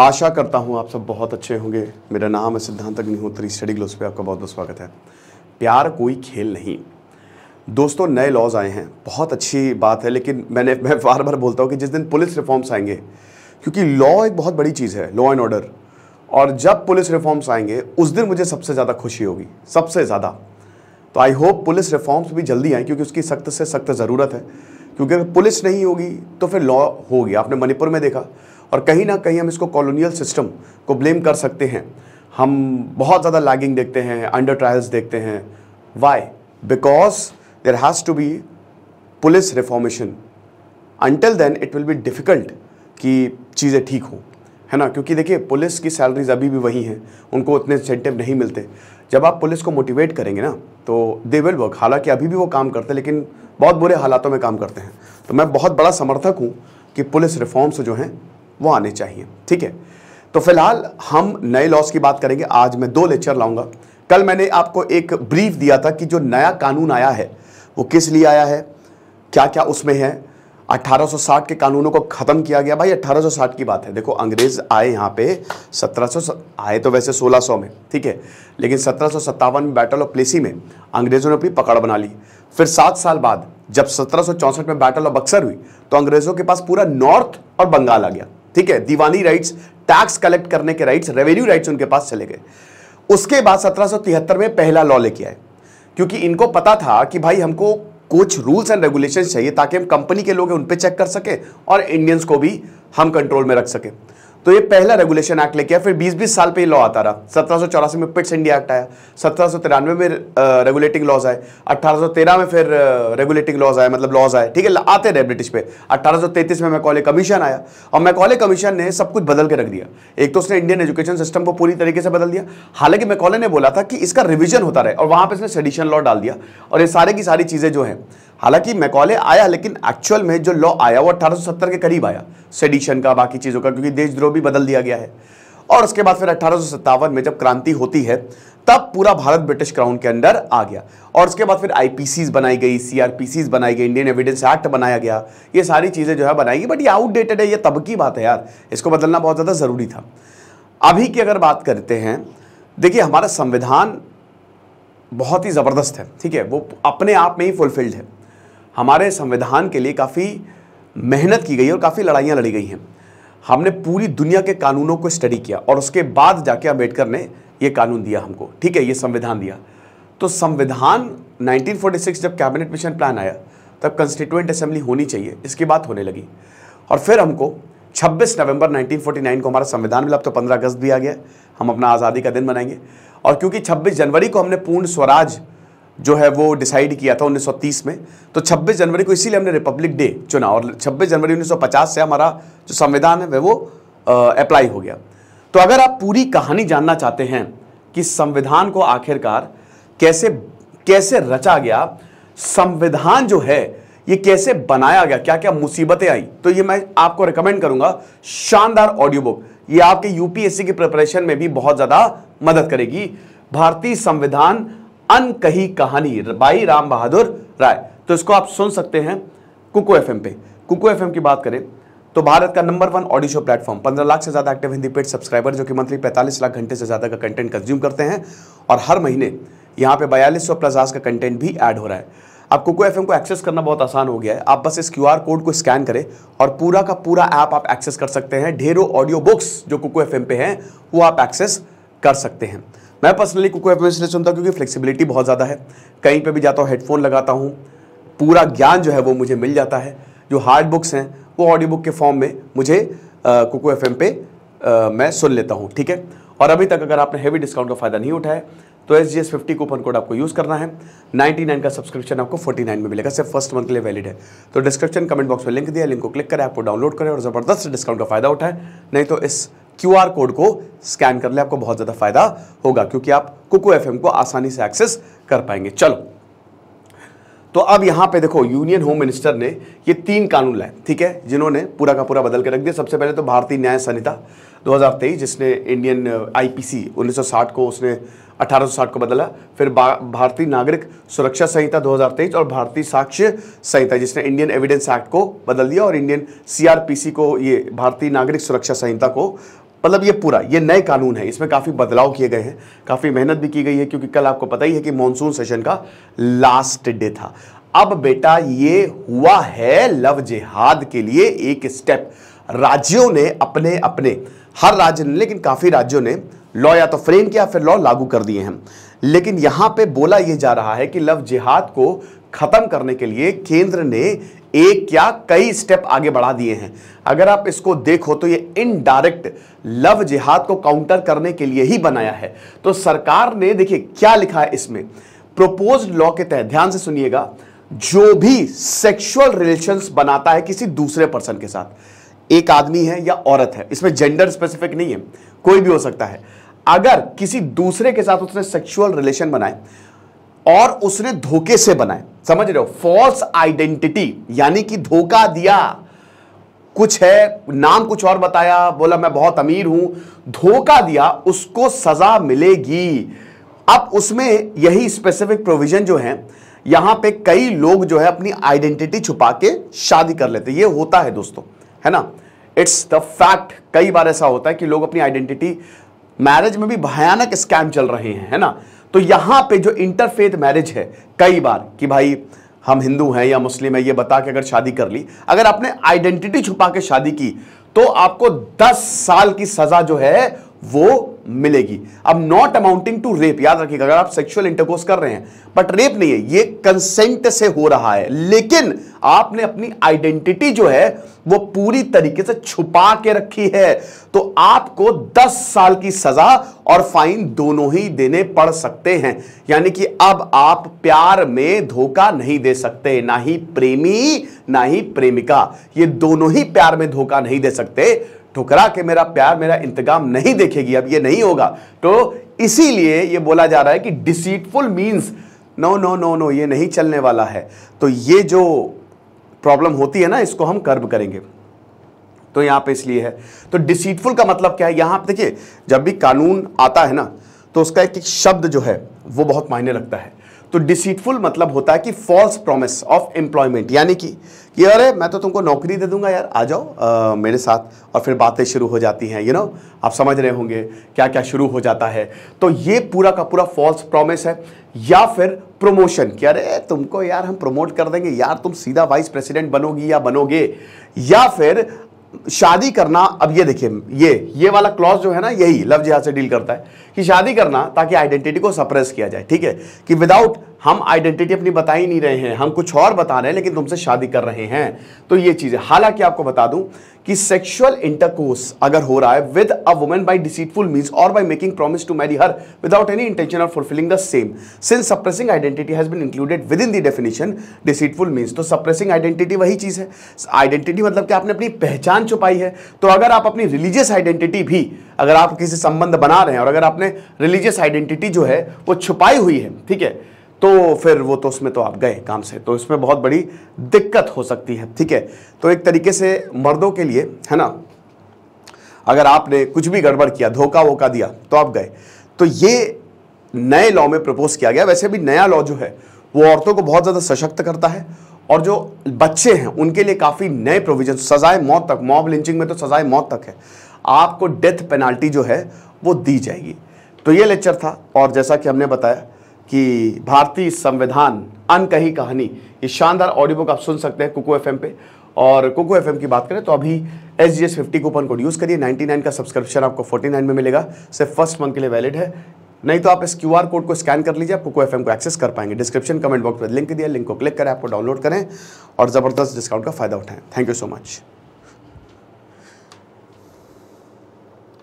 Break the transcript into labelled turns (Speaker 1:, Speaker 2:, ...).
Speaker 1: आशा करता हूँ आप सब बहुत अच्छे होंगे मेरा नाम है सिद्धांत अग्निहोत्री स्टडी ग्लोस पे आपका बहुत बहुत स्वागत है प्यार कोई खेल नहीं दोस्तों नए लॉज आए हैं बहुत अच्छी बात है लेकिन मैंने मैं बार बार बोलता हूँ कि जिस दिन पुलिस रिफॉर्म्स आएंगे क्योंकि लॉ एक बहुत बड़ी चीज़ है लॉ एंड ऑर्डर और जब पुलिस रिफॉर्म्स आएंगे उस दिन मुझे सबसे ज़्यादा खुशी होगी सबसे ज़्यादा तो आई होप पुलिस रिफॉर्म्स भी जल्दी आए क्योंकि उसकी सख्त से सख्त ज़रूरत है क्योंकि पुलिस नहीं होगी तो फिर लॉ होगी आपने मणिपुर में देखा और कहीं ना कहीं हम इसको कॉलोनियल सिस्टम को ब्लेम कर सकते हैं हम बहुत ज़्यादा लैगिंग देखते हैं अंडर ट्रायल्स देखते हैं why because there has to be police reformation until then it will be difficult कि चीज़ें ठीक हों है ना क्योंकि देखिए पुलिस की सैलरीज अभी भी वही हैं उनको उतने इंसेंटिव नहीं मिलते जब आप पुलिस को मोटिवेट करेंगे ना तो दे विल वर्क हालांकि अभी भी वो काम करते हैं लेकिन बहुत बुरे हालातों में काम करते हैं तो मैं बहुत बड़ा समर्थक हूँ कि पुलिस रिफॉर्म्स जो हैं वो आने चाहिए ठीक है तो फिलहाल हम नए लॉस की बात करेंगे आज मैं दो लेक्चर लाऊंगा कल मैंने आपको एक ब्रीफ दिया था कि जो नया कानून आया है वो किस लिए आया है क्या क्या उसमें है 1860 के कानूनों को ख़त्म किया गया भाई 1860 की बात है देखो अंग्रेज़ आए यहाँ पे 1700 आए तो वैसे 1600 में ठीक है लेकिन सत्रह में बैटल ऑफ प्लेसी में अंग्रेज़ों ने अपनी पकड़ बना ली फिर सात साल बाद जब सत्रह में बैटल ऑफ बक्सर हुई तो अंग्रेज़ों के पास पूरा नॉर्थ और बंगाल आ गया ठीक है दीवानी राइट्स टैक्स कलेक्ट करने के राइट्स रेवेन्यू राइट्स उनके पास चले गए उसके बाद सत्रह में पहला लॉ लेके आए क्योंकि इनको पता था कि भाई हमको कुछ रूल्स एंड रेगुलेशन चाहिए ताकि हम कंपनी के लोग उन पर चेक कर सकें और इंडियंस को भी हम कंट्रोल में रख सकें तो ये पहला रेगुलेशन एक्ट लेके फिर 20-20 साल पे ये लॉ आता रहा सत्रह में पिट्स इंडिया एक्ट आया सत्रह में रेगुलेटिंग लॉज आए अठारह में फिर रेगुलेटिंग लॉज आए मतलब लॉज आए ठीक है आते रहे ब्रिटिश पे अठारह में मैकॉले कमीशन आया और मैकॉले कमीशन ने सब कुछ बदल के रख दिया एक तो उसने इंडियन एजुकेशन सिस्टम को पूरी तरीके से बदल दिया हालांकि मैकॉले ने बोला था कि इसका रिविजन होता रहे और वहां पर इसने सेडिशन लॉ डाल दिया और ये सारे की सारी चीज़ें जो है हालांकि मैकॉले आया लेकिन एक्चुअल में जो लॉ आया वो 1870 के करीब आया सेडिशन का बाकी चीज़ों का क्योंकि देशद्रोह भी बदल दिया गया है और उसके बाद फिर अठारह में जब क्रांति होती है तब पूरा भारत ब्रिटिश क्राउन के अंदर आ गया और उसके बाद फिर आईपीसीज बनाई गई सीआरपीसीज बनाई गई इंडियन एविडेंस एक्ट बनाया गया ये सारी चीज़ें जो है बनाई गई बट ये आउटडेटेड है ये तब की बात है यार इसको बदलना बहुत ज़्यादा ज़रूरी था अभी की अगर बात करते हैं देखिए हमारा संविधान बहुत ही ज़बरदस्त है ठीक है वो अपने आप में ही फुलफिल्ड है हमारे संविधान के लिए काफ़ी मेहनत की गई और काफ़ी लड़ाइयाँ लड़ी गई हैं हमने पूरी दुनिया के कानूनों को स्टडी किया और उसके बाद जाके अम्बेडकर ने ये कानून दिया हमको ठीक है ये संविधान दिया तो संविधान 1946 जब कैबिनेट मिशन प्लान आया तब कंस्टिट्यूंट असेंबली होनी चाहिए इसकी बात होने लगी और फिर हमको 26 नवंबर 1949 को हमारा संविधान मिला अब तो 15 अगस्त भी आ गया हम अपना आज़ादी का दिन मनाएंगे और क्योंकि 26 जनवरी को हमने पूर्ण स्वराज जो है वो डिसाइड किया था 1930 में तो 26 जनवरी को इसीलिए हमने रिपब्लिक डे चुना और 26 जनवरी 1950 से हमारा जो संविधान है वह वो अप्लाई हो गया तो अगर आप पूरी कहानी जानना चाहते हैं कि संविधान को आखिरकार कैसे कैसे रचा गया संविधान जो है ये कैसे बनाया गया क्या क्या मुसीबतें आई तो ये मैं आपको रिकमेंड करूंगा शानदार ऑडियो बुक ये आपके यूपीएससी की प्रिपरेशन में भी बहुत ज़्यादा मदद करेगी भारतीय संविधान अनकही कहानी बाई राम बहादुर राय तो इसको आप सुन सकते हैं कुको एफ पे कुको एफ की बात करें तो भारत का number one audio show platform 15 lakh से ज़्यादा एक्टिव हिंदी पेड सब्सक्राइबर जो कि मंथली 45 लाख घंटे से ज़्यादा का कंटेंट कंज्यूम करते हैं और हर महीने यहाँ पे बयालीस सौ प्लस का कंटेंट भी ऐड हो रहा है अब कुको एफ को एक्सेस करना बहुत आसान हो गया है आप बस इस क्यू कोड को स्कैन करें और पूरा का पूरा ऐप आप एक्सेस कर सकते हैं ढेरों ऑडियो बुक्स जो कुको एफ पे हैं वो आप एक्सेस कर सकते हैं मैं पर्सनली कुको एफ इसलिए सुनता हूँ क्योंकि फ्लेक्सिबिलिटी बहुत ज़्यादा है कहीं पर भी जाता हूँ हेडफोन लगाता हूँ पूरा ज्ञान जो है वो मुझे मिल जाता है जो हार्ड बुक्स हैं वो ऑडियो बुक के फॉर्म में मुझे कुको एफ पे आ, मैं सुन लेता हूँ ठीक है और अभी तक अगर आपने हैवी डिस्काउंट का फ़ायदा नहीं उठाया तो S G S fifty coupon code आपको यूज़ करना है 99 का सब्सक्रिप्शन आपको 49 में मिलेगा सिर्फ फर्स्ट मंथ के लिए वैलिड है तो डिस्क्रिप्शन कमेंट बॉक्स में लिंक दिया लिंक को क्लिक करें आपको डाउनलोड करें और ज़बरदस्त डिस्काउंट का फ़ायदा उठाएं नहीं तो इस क्यूआर कोड को स्कैन कर ले आपको बहुत ज़्यादा फायदा होगा क्योंकि आप कुकू एफ को आसानी से एक्सेस कर पाएंगे चलो तो अब यहां पे देखो यूनियन होम मिनिस्टर ने ये तीन कानून लाए ठीक है जिन्होंने पूरा का पूरा बदल के रख दिया सबसे पहले तो भारतीय न्याय संहिता 2023 जिसने इंडियन आईपीसी 1960 को उसने 1860 को बदला फिर भारतीय नागरिक सुरक्षा संहिता 2023 और भारतीय साक्ष्य संहिता जिसने इंडियन एविडेंस एक्ट को बदल दिया और इंडियन सीआरपीसी को ये भारतीय नागरिक सुरक्षा संहिता को मतलब ये पूरा ये नए कानून है इसमें काफ़ी बदलाव किए गए हैं काफ़ी मेहनत भी की गई है क्योंकि कल आपको पता ही है कि मानसून सेशन का लास्ट डे था अब बेटा ये हुआ है लव जिहाद के लिए एक स्टेप राज्यों ने अपने अपने हर राज्य ने लेकिन काफ़ी राज्यों ने लॉ या तो फ्रेम किया फिर लॉ लागू कर दिए हैं लेकिन यहाँ पे बोला ये जा रहा है कि लव जिहाद को ख़त्म करने के लिए केंद्र ने एक या कई स्टेप आगे बढ़ा दिए हैं अगर आप इसको देखो तो ये इनडायरेक्ट लव जिहाद को काउंटर करने के लिए ही बनाया है तो सरकार ने देखिए क्या लिखा है इसमें प्रोपोज लॉ के तहत ध्यान से सुनिएगा जो भी सेक्सुअल रिलेशन बनाता है किसी दूसरे पर्सन के साथ एक आदमी है या औरत है इसमें जेंडर स्पेसिफिक नहीं है कोई भी हो सकता है अगर किसी दूसरे के साथ उसने सेक्सुअल रिलेशन बनाए और उसने धोखे से बनाए समझ रहे हो फॉल्स आइडेंटिटी यानी कि धोखा दिया कुछ है नाम कुछ और बताया बोला मैं बहुत अमीर हूं धोखा दिया उसको सजा मिलेगी अब उसमें यही स्पेसिफिक प्रोविजन जो है यहां पे कई लोग जो है अपनी आइडेंटिटी छुपा के शादी कर लेते ये होता है दोस्तों है ना इट्स द फैक्ट कई बार ऐसा होता है कि लोग अपनी आइडेंटिटी मैरिज में भी भयानक स्कैम चल रहे हैं है ना तो यहां पे जो इंटरफेथ मैरिज है कई बार कि भाई हम हिंदू हैं या मुस्लिम है ये बता के अगर शादी कर ली अगर आपने आइडेंटिटी छुपा के शादी की तो आपको 10 साल की सजा जो है वो मिलेगी अब नॉट अमाउंटिंग टू रेप याद रखिएगा अगर आप सेक्सुअल इंटरकोर्स कर रहे हैं बट रेप नहीं है ये कंसेंट से हो रहा है लेकिन आपने अपनी आइडेंटिटी जो है वो पूरी तरीके से छुपा के रखी है तो आपको 10 साल की सजा और फाइन दोनों ही देने पड़ सकते हैं यानी कि अब आप प्यार में धोखा नहीं दे सकते ना ही प्रेमी ना ही प्रेमिका ये दोनों ही प्यार में धोखा नहीं दे सकते ठुकरा के मेरा प्यार मेरा इंतजाम नहीं देखेगी अब ये नहीं होगा तो इसीलिए ये बोला जा रहा है कि deceitful means no no no no ये नहीं चलने वाला है तो ये जो प्रॉब्लम होती है ना इसको हम कर्ब करेंगे तो यहां पे इसलिए है तो डिसीटफुल का मतलब क्या है यहां पे देखिए जब भी कानून आता है ना तो उसका एक एक शब्द जो है वो बहुत मायने रखता है तो डिसीटफुल मतलब होता है कि फॉल्स प्रॉमिस ऑफ एम्प्लॉयमेंट यानी कि कि अरे मैं तो तुमको नौकरी दे दूंगा यार आ जाओ आ, मेरे साथ और फिर बातें शुरू हो जाती हैं यू नो आप समझ रहे होंगे क्या क्या शुरू हो जाता है तो ये पूरा का पूरा फॉल्स प्रॉमिस है या फिर प्रमोशन कि अरे तुमको यार हम प्रमोट कर देंगे यार तुम सीधा वाइस प्रेसिडेंट बनोगी या बनोगे या फिर शादी करना अब ये देखिए ये ये वाला क्लॉज जो है ना यही लव जिहाद से डील करता है कि शादी करना ताकि आइडेंटिटी को सप्रेस किया जाए ठीक है कि विदाउट हम आइडेंटिटी अपनी बता ही नहीं रहे हैं हम कुछ और बता रहे हैं लेकिन तुमसे शादी कर रहे हैं तो ये चीज़ है हालांकि आपको बता दूं कि सेक्सुअल इंटरकोर्स अगर हो रहा है with a woman by deceitful means और by making promise to marry her without any intention of fulfilling the same since suppressing identity has been included with in the definition deceitful means तो suppressing identity वही चीज़ है identity मतलब कि आपने अपनी पहचान छुपाई है तो अगर आप अपनी रिलीजियस आइडेंटिटी भी अगर आप किसी संबंध बना रहे हैं और अगर आपने रिलीजियस आइडेंटिटी जो है वो छुपाई हुई है ठीक है तो फिर वो तो उसमें तो आप गए काम से तो इसमें बहुत बड़ी दिक्कत हो सकती है ठीक है तो एक तरीके से मर्दों के लिए है ना अगर आपने कुछ भी गड़बड़ किया धोखा वोखा दिया तो आप गए तो ये नए लॉ में प्रपोज किया गया वैसे भी नया लॉ जो है वो औरतों को बहुत ज़्यादा सशक्त करता है और जो बच्चे हैं उनके लिए काफ़ी नए प्रोविजन सजाए मौत तक मॉब लिंचिंग में तो सजाए मौत तक है आपको डेथ पेनाल्टी जो है वो दी जाएगी तो ये लेक्चर था और जैसा कि हमने बताया कि भारतीय संविधान अनकही कहानी ये शानदार ऑडियो बुक आप सुन सकते हैं कुको एफ पे और कुको एफ की बात करें तो अभी S G S fifty coupon code use करिए 99 का सब्सक्रिप्शन आपको 49 में मिलेगा सिर्फ फर्स्ट मंथ के लिए वैलिड है नहीं तो आप इस क्यू आर कोड को स्कैन कर लीजिए आप कुको एफ को एक्सेस कर पाएंगे डिस्क्रिप्शन कमेंट बॉक्स में लिंक दिया लिंक को क्लिक करें आपको डाउनलोड करें और ज़बरदस्त डिस्काउंट का फ़ायदा उठाएं थैंक यू सो मच